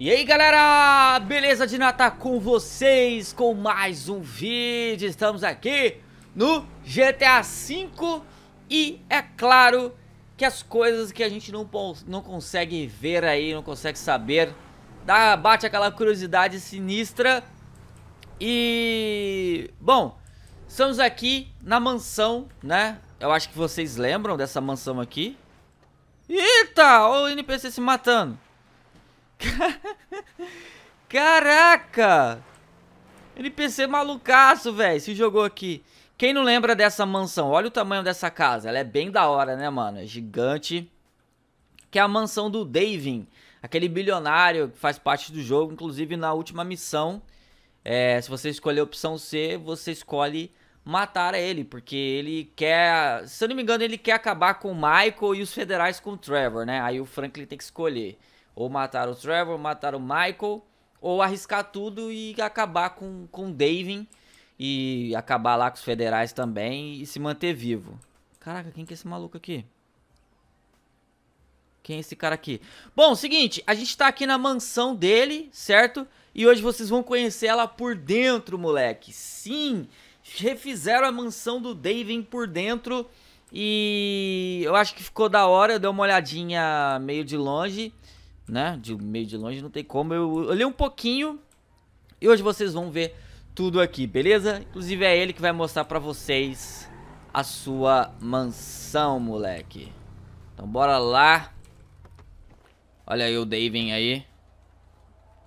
E aí galera, beleza de Natal com vocês, com mais um vídeo, estamos aqui no GTA V e é claro que as coisas que a gente não, não consegue ver aí, não consegue saber, dá, bate aquela curiosidade sinistra e... bom, estamos aqui na mansão, né, eu acho que vocês lembram dessa mansão aqui, eita, olha o NPC se matando. Caraca! NPC malucaço, velho, se jogou aqui. Quem não lembra dessa mansão? Olha o tamanho dessa casa. Ela é bem da hora, né, mano? É gigante. Que é a mansão do Davin. Aquele bilionário que faz parte do jogo. Inclusive, na última missão, é, se você escolher a opção C, você escolhe matar ele. Porque ele quer... Se eu não me engano, ele quer acabar com o Michael e os federais com o Trevor, né? Aí o Franklin tem que escolher. Ou matar o Trevor, matar o Michael, ou arriscar tudo e acabar com, com o Davin e acabar lá com os federais também e se manter vivo. Caraca, quem que é esse maluco aqui? Quem é esse cara aqui? Bom, seguinte, a gente tá aqui na mansão dele, certo? E hoje vocês vão conhecer ela por dentro, moleque. Sim, refizeram a mansão do David por dentro. E eu acho que ficou da hora, eu dei uma olhadinha meio de longe né? De meio de longe não tem como. Eu olhei um pouquinho e hoje vocês vão ver tudo aqui, beleza? Inclusive é ele que vai mostrar pra vocês a sua mansão, moleque. Então bora lá. Olha aí o David aí.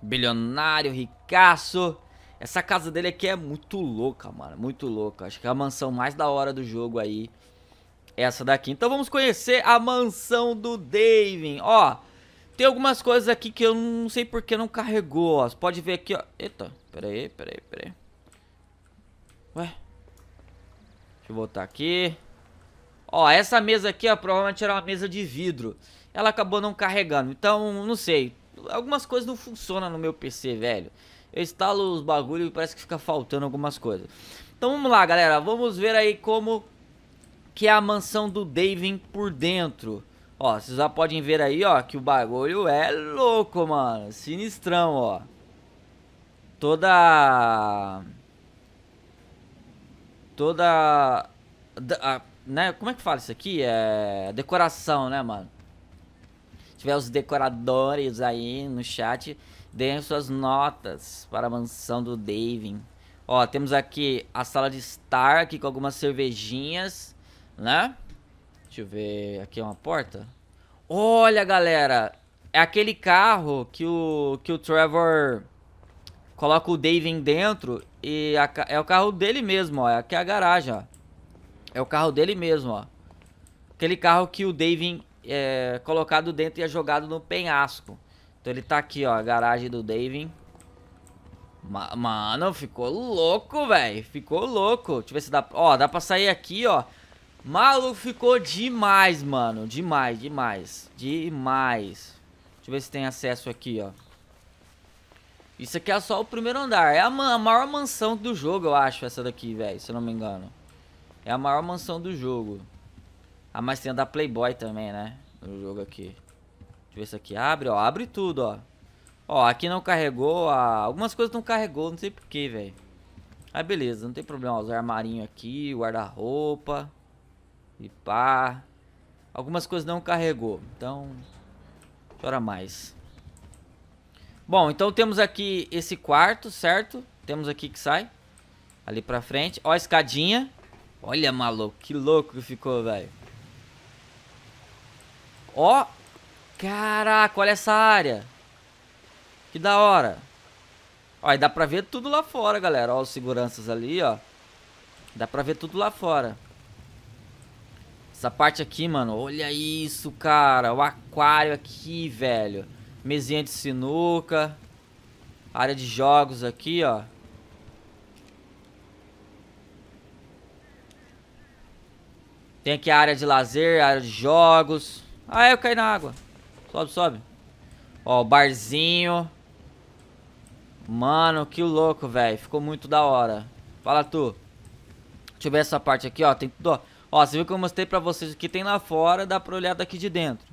Bilionário, ricaço. Essa casa dele aqui é muito louca, mano. Muito louca. Acho que é a mansão mais da hora do jogo aí. Essa daqui. Então vamos conhecer a mansão do David Ó, tem algumas coisas aqui que eu não sei porque não carregou, ó. Você pode ver aqui, ó. Eita, peraí, peraí, peraí. Ué. Deixa eu voltar aqui. Ó, essa mesa aqui, ó, provavelmente era uma mesa de vidro. Ela acabou não carregando. Então, não sei. Algumas coisas não funcionam no meu PC, velho. Eu instalo os bagulhos e parece que fica faltando algumas coisas. Então vamos lá, galera. Vamos ver aí como que é a mansão do David por dentro. Ó, vocês já podem ver aí, ó, que o bagulho é louco, mano. Sinistrão, ó. Toda... Toda... A, né, como é que fala isso aqui? É... Decoração, né, mano? Se tiver os decoradores aí no chat, deem suas notas para a mansão do Davin. Ó, temos aqui a sala de estar aqui com algumas cervejinhas, né? Deixa eu ver. Aqui é uma porta. Olha, galera. É aquele carro que o, que o Trevor coloca o David dentro. E a, é o carro dele mesmo, ó. É aqui é a garagem, ó. É o carro dele mesmo, ó. Aquele carro que o David é colocado dentro e é jogado no penhasco. Então ele tá aqui, ó. A garagem do David. Mano, ficou louco, velho. Ficou louco. Deixa eu ver se dá... Ó, dá pra sair aqui, ó. Maluco, ficou demais, mano. Demais, demais. Demais. Deixa eu ver se tem acesso aqui, ó. Isso aqui é só o primeiro andar. É a, a maior mansão do jogo, eu acho, essa daqui, velho. Se eu não me engano. É a maior mansão do jogo. Ah, mas tem a da Playboy também, né? No jogo aqui. Deixa eu ver se aqui abre, ó. Abre tudo, ó. Ó, aqui não carregou. Ah, algumas coisas não carregou, não sei porquê, velho. Aí, ah, beleza. Não tem problema. Ó, os armarinhos aqui, guarda-roupa. E pá. Algumas coisas não carregou. Então, chora mais. Bom, então temos aqui esse quarto, certo? Temos aqui que sai. Ali pra frente. Ó a escadinha. Olha, maluco. Que louco que ficou, velho. Ó. Caraca, olha essa área. Que da hora. Ó, e dá pra ver tudo lá fora, galera. Ó os seguranças ali, ó. Dá pra ver tudo lá fora. Essa parte aqui, mano, olha isso, cara. O aquário aqui, velho. Mesinha de sinuca. Área de jogos aqui, ó. Tem aqui a área de lazer, área de jogos. Ah, é, eu caí na água. Sobe, sobe. Ó, o barzinho. Mano, que louco, velho. Ficou muito da hora. Fala tu. Deixa eu ver essa parte aqui, ó. Tem tudo, ó. Ó, você viu que eu mostrei pra vocês o que tem lá fora, dá pra olhar daqui de dentro.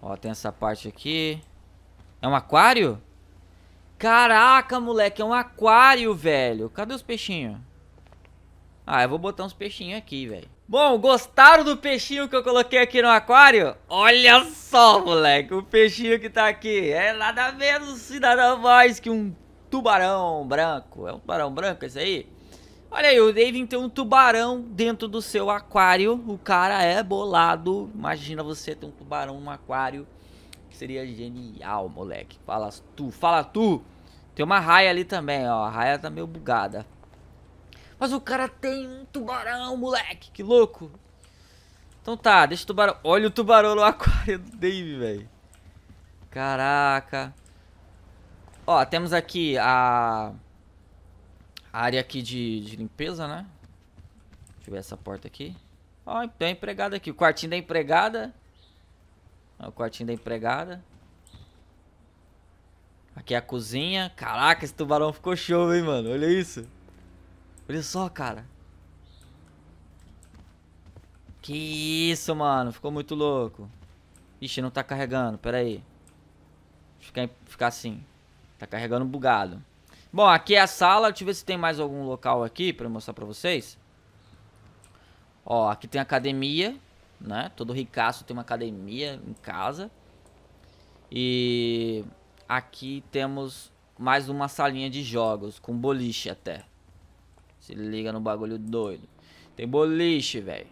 Ó, tem essa parte aqui. É um aquário? Caraca, moleque, é um aquário, velho. Cadê os peixinhos? Ah, eu vou botar uns peixinhos aqui, velho. Bom, gostaram do peixinho que eu coloquei aqui no aquário? Olha só, moleque, o peixinho que tá aqui. É nada menos e nada mais que um tubarão branco. É um tubarão branco esse aí? Olha aí, o David tem um tubarão dentro do seu aquário. O cara é bolado. Imagina você ter um tubarão no aquário. Seria genial, moleque. Fala tu, fala tu. Tem uma raia ali também, ó. A raia tá meio bugada. Mas o cara tem um tubarão, moleque. Que louco. Então tá, deixa o tubarão. Olha o tubarão no aquário do Dave, velho. Caraca. Ó, temos aqui a área aqui de, de limpeza, né? Deixa eu ver essa porta aqui. Ó, tem uma empregada aqui. O quartinho da empregada. Ó, o quartinho da empregada. Aqui é a cozinha. Caraca, esse tubarão ficou show, hein, mano. Olha isso. Olha só, cara. Que isso, mano. Ficou muito louco. Ixi, não tá carregando. Pera aí. Ficar, ficar assim. Tá carregando bugado. Bom, aqui é a sala. Deixa eu ver se tem mais algum local aqui pra mostrar pra vocês. Ó, aqui tem academia, né? Todo ricaço tem uma academia em casa. E aqui temos mais uma salinha de jogos, com boliche até. Se liga no bagulho doido. Tem boliche, velho.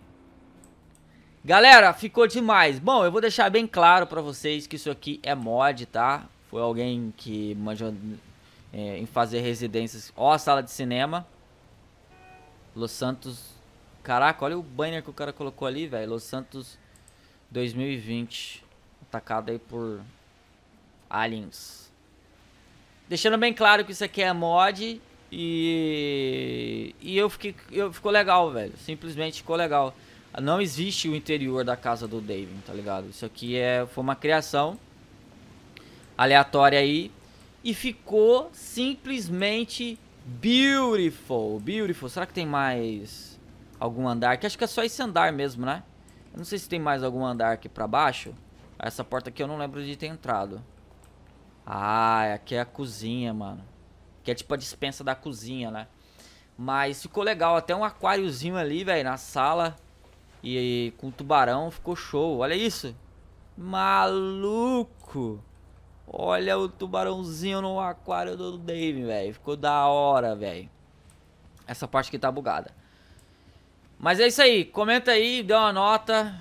Galera, ficou demais. Bom, eu vou deixar bem claro pra vocês que isso aqui é mod, tá? Foi alguém que manjou é, em fazer residências. Ó a sala de cinema. Los Santos. Caraca, olha o banner que o cara colocou ali, velho. Los Santos 2020. Atacado aí por aliens. Deixando bem claro que isso aqui é mod. E, e eu fiquei. Eu, ficou legal, velho. Simplesmente ficou legal. Não existe o interior da casa do David, tá ligado? Isso aqui é, foi uma criação aleatória aí e ficou simplesmente beautiful. Beautiful. Será que tem mais algum andar aqui? Acho que é só esse andar mesmo, né? Eu não sei se tem mais algum andar aqui pra baixo. Essa porta aqui eu não lembro de ter entrado. Ah, aqui é a cozinha, mano. Que é tipo a dispensa da cozinha, né? Mas ficou legal. Até um aquáriozinho ali, velho, na sala. E, e com tubarão ficou show. Olha isso. Maluco. Olha o tubarãozinho no aquário do Dave, velho. Ficou da hora, velho. Essa parte aqui tá bugada. Mas é isso aí. Comenta aí, dê uma nota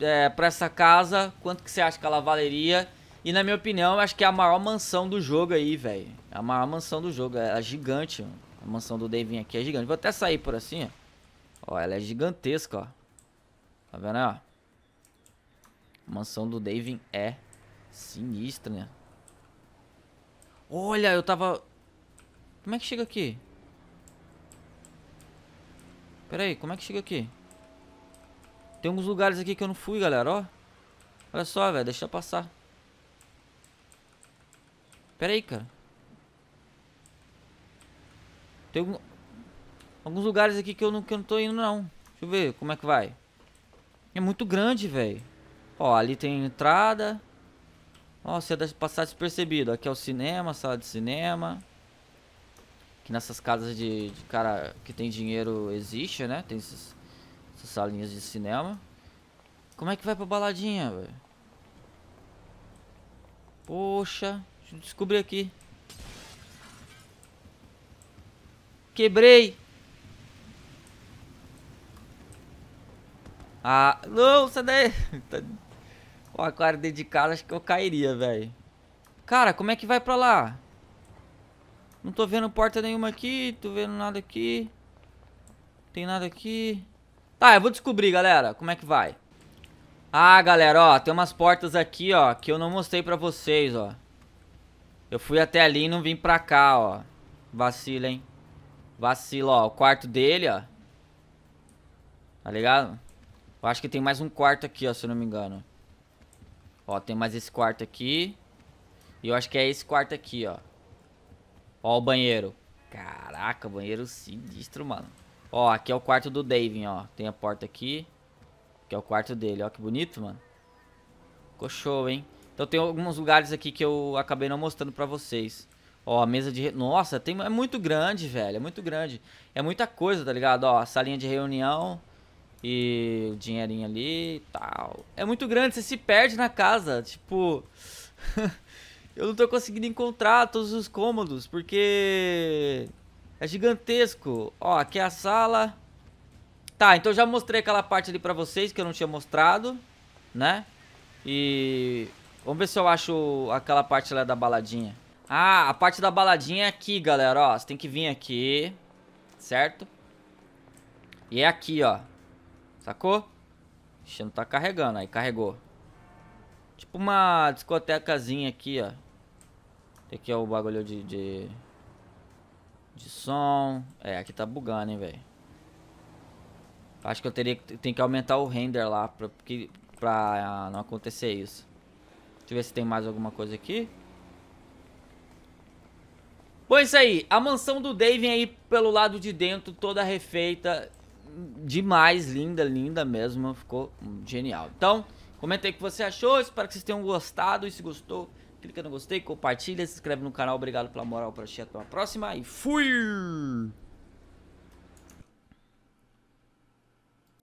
é, pra essa casa. Quanto que você acha que ela valeria. E na minha opinião, acho que é a maior mansão do jogo aí, velho. É a maior mansão do jogo. Ela é gigante, A mansão do David aqui é gigante. Vou até sair por assim, ó. Ó, ela é gigantesca, ó. Tá vendo, ó? A mansão do David é Sinistra, né? Olha, eu tava... Como é que chega aqui? Pera aí, como é que chega aqui? Tem uns lugares aqui que eu não fui, galera, ó. Olha só, velho, deixa passar. Pera aí, cara. Tem algum... alguns lugares aqui que eu, não, que eu não tô indo, não. Deixa eu ver como é que vai. É muito grande, velho. Ó, ali tem entrada. Nossa, deve passar despercebido. Aqui é o cinema, sala de cinema. Que nessas casas de, de cara que tem dinheiro existe, né? Tem essas, essas salinhas de cinema. Como é que vai pra baladinha, velho? Poxa, deixa eu descobrir aqui. Quebrei! Ah, não, sai daí! Tá com a cara de acho que eu cairia, velho. Cara, como é que vai pra lá? Não tô vendo porta nenhuma aqui, tô vendo nada aqui. Não tem nada aqui. Tá, eu vou descobrir, galera, como é que vai. Ah, galera, ó, tem umas portas aqui, ó, que eu não mostrei pra vocês, ó. Eu fui até ali e não vim pra cá, ó. Vacila, hein. Vacila, ó, o quarto dele, ó. Tá ligado? Eu acho que tem mais um quarto aqui, ó, se eu não me engano. Ó, tem mais esse quarto aqui. E eu acho que é esse quarto aqui, ó. Ó o banheiro. Caraca, banheiro sinistro, mano. Ó, aqui é o quarto do Davin, ó. Tem a porta aqui. Que é o quarto dele, ó. Que bonito, mano. Ficou show, hein? Então tem alguns lugares aqui que eu acabei não mostrando pra vocês. Ó, a mesa de... Nossa, tem... é muito grande, velho. É muito grande. É muita coisa, tá ligado? Ó, a salinha de reunião. E o dinheirinho ali e tal. É muito grande, você se perde na casa. Tipo. eu não tô conseguindo encontrar todos os cômodos, porque. É gigantesco. Ó, aqui é a sala. Tá, então já mostrei aquela parte ali pra vocês que eu não tinha mostrado, né? E... Vamos ver se eu acho aquela parte lá da baladinha. Ah, a parte da baladinha é aqui, galera, ó. Você tem que vir aqui, certo? E é aqui, ó. Sacou? Ixi, não tá carregando. Aí, carregou. Tipo uma discotecazinha aqui, ó. Aqui é o bagulho de... De, de som. É, aqui tá bugando, hein, velho. Acho que eu teria tem que aumentar o render lá pra, porque, pra ah, não acontecer isso. Deixa eu ver se tem mais alguma coisa aqui. Bom, é isso aí. A mansão do David aí pelo lado de dentro, toda refeita demais, linda, linda mesmo. Ficou genial. Então, comenta aí o que você achou. Espero que vocês tenham gostado. E se gostou, clica no gostei, compartilha, se inscreve no canal. Obrigado pela moral, projeto. Até a próxima e fui!